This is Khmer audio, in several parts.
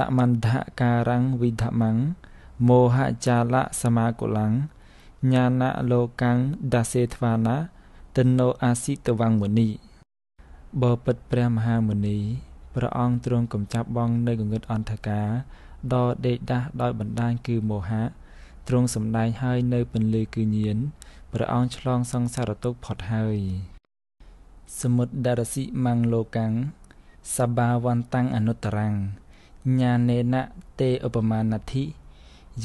តមន្តការังវិធម្មងមោហចាលៈសមាគុលังញាណលោកังដាសេធ្វាណាតិនោអាសិតវង្មុនីបបិទ្ធព្រះមហាមុនីព្រះអង្គទ្រង់កំចាប់បងនៅងងឹតអន្តការដល់ដេកដាស់ដោយបណ្ដាញគឺមោហៈទ្រង់សម្ដែងហើយនៅពន្លឺគឺញៀនព្រះអង្គឆ្លងសង្សារទុក្ខផុតហើយ សមុទ្រដរសិមੰងលោកាំងសបាវន្តាំងអនុត្តរាំងញាណេណទេឧបមាណធិ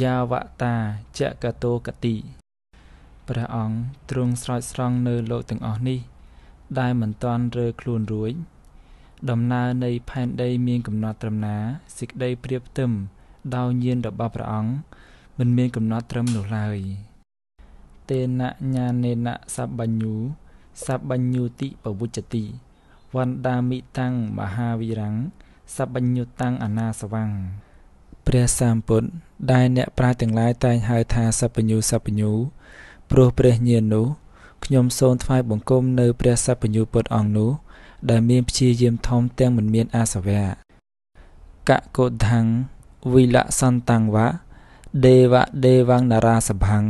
យាវតាចកតោកតិព្រះអង្គទ្រង់ស្រោចស្រង់នៅលោកទាំងអស់នេះ ដែលមិនតាន់រើខ្លួនរួចដំណើរនៃផែនដីមានកំណត់ត្រឹមណាសេចក្តីព្រៀបផ្ទឹមដោយញាណរបស់ព្រះអង្គមិនមានកំណត់ត្រឹមនោះឡើយតេណញាណេណសបញ្ញូសបញ្ញូតិពវុចតិវណ្ដាមិតាំងមហាវីរੰងសបញ្ញុតាំងអនាសវੰងព្រះសម្ពុទ្ធដែល អ្នកប្រាជ្ញទាំងឡាយតែងហៅថាសបញ្ញូសបញ្ញូព្រោះព្រះញាណនោះខ្ញុំ សូមថ្វាយបង្គំនៅព្រះសបញ្ញូពុទ្ធអង្គនោះដែលមានព្យាយាមធំទាំងមិនមានអាសវៈកកោដังវិលសន្តังវៈទេវទេវង្នរាសភੰង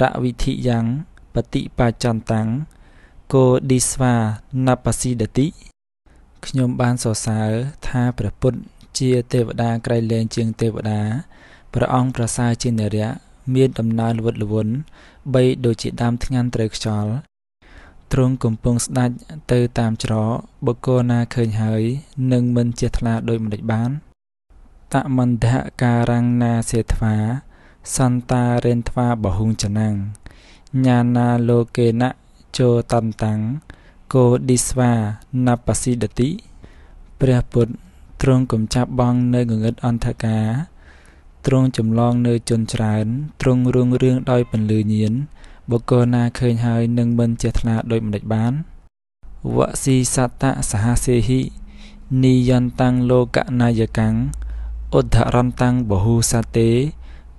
រវិធិយ៉ាងបតិបច្ចន្តាំងគោឌីស្វាណបស៊ីដតិខ្ញុំបានសរសើរថាព្រះពុទ្ធជាទេវតាក្រៃលែងជាងទេវតាព្រះអង្គប្រសើរជានរៈមានដំណើរលវត់លវន់បីដូចជាដើមថ្ងានត្រូវខ្យល់ទ្រង់កំពុងស្ដាច់ទៅតាមច្រកបុគ្គលណាឃើញហើយនឹងមិនជាថ្លាដោយមិនដេចបានតមន្តហការង្ណាសេធ្វា សន្តារិនធ្វាបហុងចនាំងញាណាលោកេណៈចោតន្តាំងគោឌីស្វាណបស៊ីដតិព្រះពុទ្ធទ្រង់កំចាប់បងនៅងងឹតអន្តការទ្រង់ចម្លងនៅជនច្រើនទ្រង់រួងរឿងដោយពន្លឺញៀនបុគ្គលណាឃើញហើយនឹងមិនចេះថ្លាដោយមិនដេចបាន វស៊ីសតៈសហសេហិនិយន្តੰលោកនាយកੰឧទ្ធរន្តੰបហូសតេ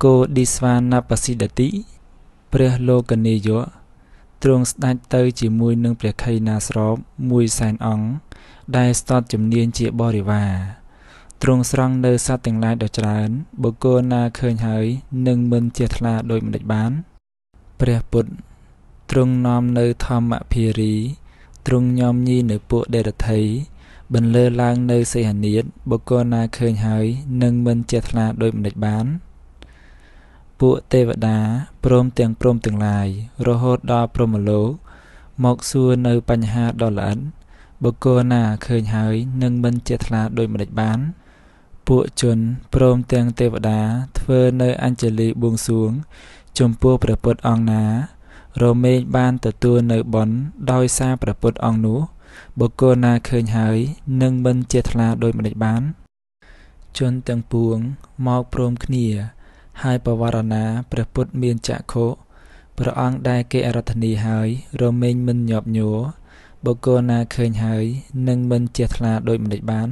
គោឌីស្វាណបស៊ីដតិព្រះលោកនេយ្យទ្រង់ស្ដេចទៅជាមួយនឹងព្រះខ័យណាស្របមួយសែនអង្គដែលស្ទាត់ជំនាញជាបរិវារទ្រង់ស្រង់នៅសត្វទាំងឡាយដ៏ច្រើន បុគ្គលណាឃើញហើយនឹងមិនជាថ្លាដោយមិនដេចបានព្រះពុទ្ធទ្រង់នាំនៅធម្មភារីទ្រង់ញោមញីនៅពួកដេរថីបន្លឺឡើងនៅសេហនាត បុគ្គលណាឃើញហើយនឹងមិនជាថ្លាដោយមិនដេចបានពួកទេវតាព្រមទាំងព្រមទាំងឡាយ រហូតដល់ព្រហ្មលោកមកសួរនៅបញ្ហាដ៏ល្អិតបុគ្គលណាឃើញហើយនឹងមិនជាថ្លាដោយម្តេចបាន ពួកជនព្រមទាំងទេវតាធ្វើនៅអញ្ជលីបួងសួងចំពោះព្រះពុទ្ធអង្គណា រមែងបានទទួលនៅបន់ដោយសារព្រះពុទ្ធអង្គនោះ បុគ្គលណាឃើញហើយនឹងមិនជាថ្លាដោយម្តេចបានជនទាំងពួងមកព្រមគ្នាហើយបវរណាព្រះពុទ្ធមានចក្ខុព្រះអង្គដែលគេអរធនីហើយរមែងមិនញាប់ញ័របុគ្គលណាឃើញហើយនឹងមិនជាថ្លាដោយមនុស្សបាន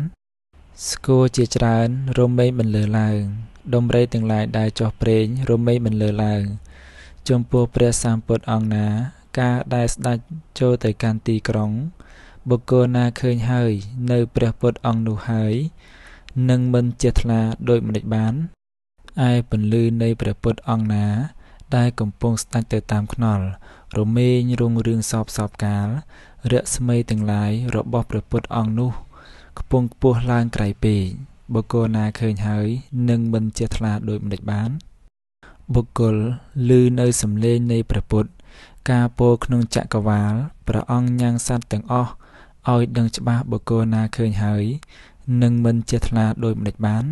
ស្គរជាច្រើនរមែងមិនលើឡើងដំរីទាំងឡាយដែលចោះព្រេងរមែងមិនលើឡើងចំពោះព្រះសម្ពុទ្ធអង្គណា ការដែលស្ដេចចូលទៅកាន់ទីក្រុង បុគ្គលណាឃើញហើយ នៅព្រះពុទ្ធអង្គនោះហើយនឹងមិនជាថ្លាដោយមនុស្សបានឯពន្លឺនៃព្រះពុទ្ធអង្គណា ដែលកំពុង ស្ដាច់ទៅតាមខ្នល់រមែងរុងរឿងសពសពកាលរស្មីទាំងឡាយរបស់ព្រះពុទ្ធអង្គនោះខ្ពង់ខ្ពស់ឡើងក្រៃពេកបុគ្គលណាឃើញហើយនឹងមិនចេះថ្លាដោយមិនដេចបាន បុគ្គលឮនៅសំឡេងនៃព្រះពុទ្ធការពោលក្នុងចក្រវាលព្រះអង្គញ៉ាំងសัตว์ទាំងអស់ឲ្យដឹងច្បាស់បុគ្គលណាឃើញហើយនឹងមិនចេះថ្លាដោយមិនដេចបាន